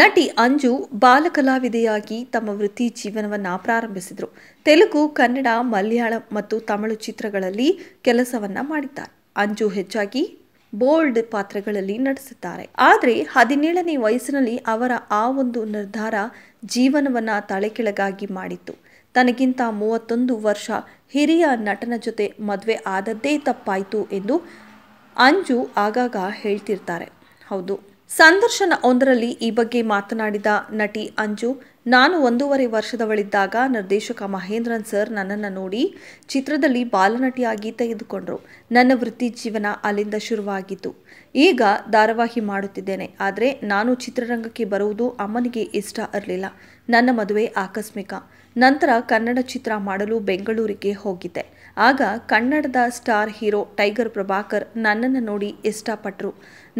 ನಟಿ ಅಂಜು ಬಾಲಕಲಾವಿದೆಯಾಗಿ ತಮ್ಮ ವೃತ್ತಿ ಜೀವನವನ್ನು ಪ್ರಾರಂಭಿಸಿದರು ತೆಲುಗು ಕನ್ನಡ ಮಲಯಾಳಂ ಮತ್ತು ತಮಿಳು ಚಿತ್ರಗಳಲ್ಲಿ ಕೆಲಸವನ್ನು ಮಾಡಿದ್ದಾರೆ ಅಂಜು ಹೆಚ್ಚಾಗಿ ಬೋಲ್ಡ್ ಪಾತ್ರಗಳಲ್ಲಿ ನಟಿಸಿದ್ದಾರೆ ಆದರೆ ಹದಿನೇಳನೇ ವಯಸ್ಸಿನಲ್ಲಿ ಅವರ ಆ ಒಂದು ನಿರ್ಧಾರ ಜೀವನವನ್ನು ತಲೆಕೆಳಗಾಗಿ ಮಾಡಿತ್ತು ತನಗಿಂತ ಮೂವತ್ತೊಂದು ವರ್ಷ ಹಿರಿಯ ನಟನ ಜೊತೆ ಮದುವೆ ಆದದ್ದೇ ತಪ್ಪಾಯಿತು ಎಂದು ಅಂಜು ಆಗಾಗ ಹೇಳ್ತಿರ್ತಾರೆ ಹೌದು ಸಂದರ್ಶನ ಒಂದರಲ್ಲಿ ಈ ಬಗ್ಗೆ ಮಾತನಾಡಿದ ನಟಿ ಅಂಜು ನಾನು ಒಂದೂವರೆ ವರ್ಷದವಳಿದ್ದಾಗ ನಿರ್ದೇಶಕ ಮಹೇಂದ್ರನ್ ಸರ್ ನನ್ನನ್ನು ನೋಡಿ ಚಿತ್ರದಲ್ಲಿ ಬಾಲನಟಿಯಾಗಿ ತೆಗೆದುಕೊಂಡರು ನನ್ನ ವೃತ್ತಿ ಜೀವನ ಅಲ್ಲಿಂದ ಶುರುವಾಗಿತ್ತು ಈಗ ಧಾರಾವಾಹಿ ಮಾಡುತ್ತಿದ್ದೇನೆ ಆದರೆ ನಾನು ಚಿತ್ರರಂಗಕ್ಕೆ ಬರುವುದು ಅಮ್ಮನಿಗೆ ಇಷ್ಟ ಇರಲಿಲ್ಲ ನನ್ನ ಮದುವೆ ಆಕಸ್ಮಿಕ ನಂತರ ಕನ್ನಡ ಚಿತ್ರ ಮಾಡಲು ಬೆಂಗಳೂರಿಗೆ ಹೋಗಿದ್ದೆ ಆಗ ಕನ್ನಡದ ಸ್ಟಾರ್ ಹೀರೋ ಟೈಗರ್ ಪ್ರಭಾಕರ್ ನನ್ನನ್ನು ನೋಡಿ ಇಷ್ಟಪಟ್ಟರು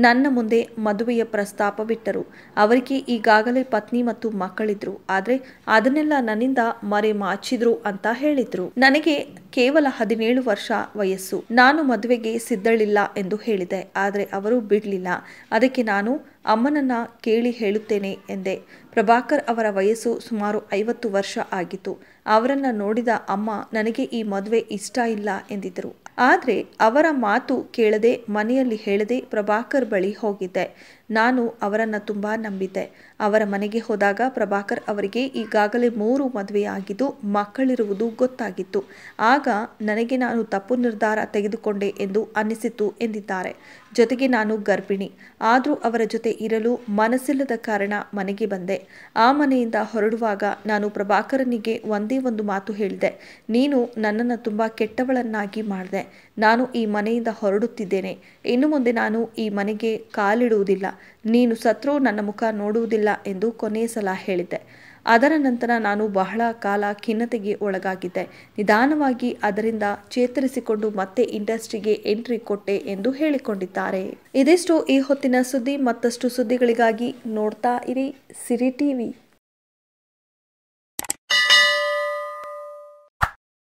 ನನ್ನ ಮುಂದೆ ಮದುವೆಯ ಪ್ರಸ್ತಾಪವಿಟ್ಟರು ಅವರಿಗೆ ಈಗಾಗಲೇ ಪತ್ನಿ ಮತ್ತು ಮಕ್ಕಳಿದ್ರು ಆದರೆ ಅದನ್ನೆಲ್ಲ ನನ್ನಿಂದ ಮರೆ ಮಾಚಿದ್ರು ಅಂತ ಹೇಳಿದ್ರು ನನಗೆ ಕೇವಲ ಹದಿನೇಳು ವರ್ಷ ವಯಸ್ಸು ನಾನು ಮದುವೆಗೆ ಸಿದ್ಧಳಿಲ್ಲ ಎಂದು ಹೇಳಿದೆ ಆದರೆ ಅವರು ಬಿಡಲಿಲ್ಲ ಅದಕ್ಕೆ ನಾನು ಅಮ್ಮನನ್ನ ಕೇಳಿ ಹೇಳುತ್ತೇನೆ ಎಂದೆ ಪ್ರಭಾಕರ್ ಅವರ ವಯಸ್ಸು ಸುಮಾರು ಐವತ್ತು ವರ್ಷ ಆಗಿತ್ತು ಅವರನ್ನು ನೋಡಿದ ಅಮ್ಮ ನನಗೆ ಈ ಮದುವೆ ಇಷ್ಟ ಇಲ್ಲ ಎಂದಿದ್ದರು ಆದರೆ ಅವರ ಮಾತು ಕೇಳದೆ ಮನೆಯಲ್ಲಿ ಹೇಳದೆ ಪ್ರಭಾಕರ್ ಬಳಿ ಹೋಗಿದ್ದೆ ನಾನು ಅವರನ್ನು ತುಂಬ ನಂಬಿದ್ದೆ ಅವರ ಮನೆಗೆ ಹೋದಾಗ ಪ್ರಭಾಕರ್ ಅವರಿಗೆ ಈಗಾಗಲೇ ಮೂರು ಮದುವೆಯಾಗಿದ್ದು ಮಕ್ಕಳಿರುವುದು ಗೊತ್ತಾಗಿತ್ತು ಆಗ ನನಗೆ ನಾನು ತಪ್ಪು ನಿರ್ಧಾರ ತೆಗೆದುಕೊಂಡೆ ಎಂದು ಅನ್ನಿಸಿತು ಎಂದಿದ್ದಾರೆ ಜೊತೆಗೆ ನಾನು ಗರ್ಭಿಣಿ ಆದರೂ ಅವರ ಜೊತೆ ಇರಲು ಮನಸ್ಸಿಲ್ಲದ ಕಾರಣ ಮನೆಗೆ ಬಂದೆ ಆ ಮನೆಯಿಂದ ಹೊರಡುವಾಗ ನಾನು ಪ್ರಭಾಕರನಿಗೆ ಒಂದೇ ಒಂದು ಮಾತು ಹೇಳಿದೆ ನೀನು ನನ್ನನ್ನು ತುಂಬ ಕೆಟ್ಟವಳನ್ನಾಗಿ ಮಾಡಿದೆ ನಾನು ಈ ಮನೆಯಿಂದ ಹೊರಡುತ್ತಿದ್ದೇನೆ ಇನ್ನು ಮುಂದೆ ನಾನು ಈ ಮನೆಗೆ ಕಾಲಿಡುವುದಿಲ್ಲ ನೀನು ಸತ್ರೂ ನನ್ನ ಮುಖ ನೋಡುವುದಿಲ್ಲ ಎಂದು ಕೊನೆಯ ಸಲ ಹೇಳಿದ್ದೆ ಅದರ ನಂತರ ನಾನು ಬಹಳ ಕಾಲ ಖಿನ್ನತೆಗೆ ಒಳಗಾಗಿದ್ದೆ ನಿಧಾನವಾಗಿ ಅದರಿಂದ ಚೇತರಿಸಿಕೊಂಡು ಮತ್ತೆ ಇಂಡಸ್ಟ್ರಿಗೆ ಎಂಟ್ರಿ ಕೊಟ್ಟೆ ಎಂದು ಹೇಳಿಕೊಂಡಿದ್ದಾರೆ ಇದಿಷ್ಟು ಈ ಹೊತ್ತಿನ ಸುದ್ದಿ ಮತ್ತಷ್ಟು ಸುದ್ದಿಗಳಿಗಾಗಿ ನೋಡ್ತಾ ಇರಿ ಸಿರಿ ಟಿವಿ